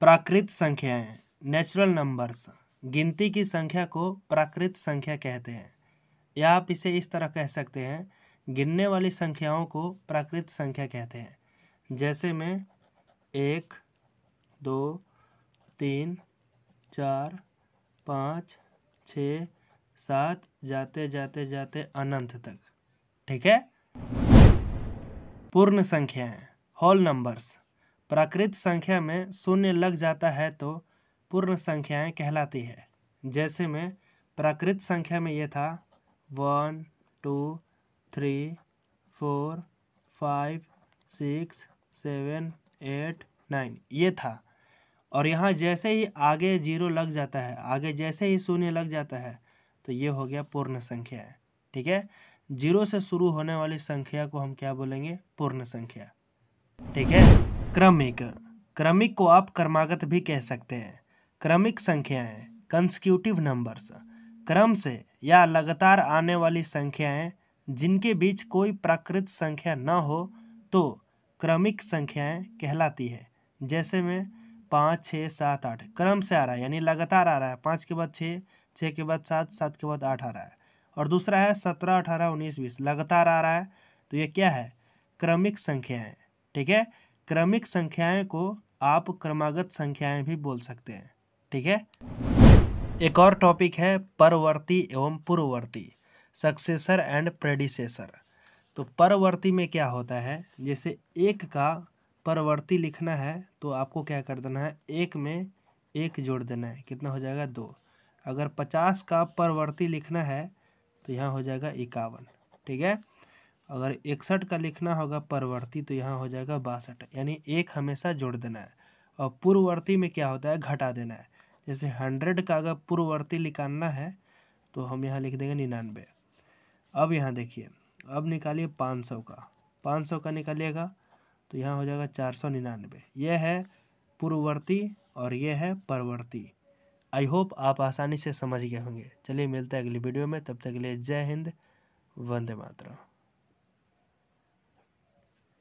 प्राकृत संख्याएँ natural numbers गिनती की संख्या को प्राकृत संख्या कहते हैं या आप इसे इस तरह कह सकते हैं गिनने वाली संख्याओं को प्राकृत संख्या कहते हैं जैसे में एक दो तीन चार पाँच छ सात जाते जाते जाते अनंत तक ठीक है पूर्ण संख्याएं होल नंबर्स प्राकृत संख्या में शून्य लग जाता है तो पूर्ण संख्याएं कहलाती है जैसे में प्राकृत संख्या में ये था one two three four five six seven eight nine ये था और यहाँ जैसे ही आगे जीरो लग जाता है आगे जैसे ही शून्य लग जाता है तो ये हो गया पूर्ण संख्या है ठीक है जीरो से शुरू होने वाली संख्या को हम क्या बोलेंगे पूर्ण संख्या ठीक है क्रमिक क्रमिक को आप क्रमागत भी कह सकते हैं क्रमिक संख्याएं कंसक्यूटिव नंबर्स क्रम से या लगातार आने वाली संख्याएं जिनके बीच कोई प्राकृत संख्या न हो तो क्रमिक संख्याएं कहलाती है जैसे में पाँच छः सात आठ क्रम से आ रहा है यानी लगातार आ रहा है पाँच के बाद छः छः के बाद सात सात के बाद आठ आ रहा है और दूसरा है सत्रह अठारह उन्नीस बीस लगातार आ रहा है तो ये क्या है क्रमिक संख्याएं ठीक है क्रमिक संख्याएं को आप क्रमागत संख्याएं भी बोल सकते हैं ठीक है एक और टॉपिक है परवर्ती एवं पूर्ववर्ती सक्सेसर एंड प्रेडिसेसर तो परवर्ती में क्या होता है जैसे एक का परवर्ती लिखना है तो आपको क्या कर देना है एक में एक जोड़ देना है कितना हो जाएगा दो अगर पचास का परवर्ती लिखना है तो यहाँ हो जाएगा इक्यावन ठीक है अगर इकसठ का लिखना होगा परवर्ती तो यहाँ हो जाएगा बासठ यानी एक हमेशा जोड़ देना है और पूर्ववर्ती में क्या होता है घटा देना है जैसे हंड्रेड का अगर पूर्ववर्ती निकालना है तो हम यहाँ लिख देंगे निन्यानवे अब यहाँ देखिए अब निकालिए पाँच सौ का पाँच सौ का निकालिएगा तो यहाँ हो जाएगा चार सौ निन्यानवे यह है पूर्ववर्ती और यह है परवर्ती आई होप आप आसानी से समझ गए होंगे चलिए मिलते हैं अगली वीडियो में तब तक के लिए जय हिंद वंदे मातरम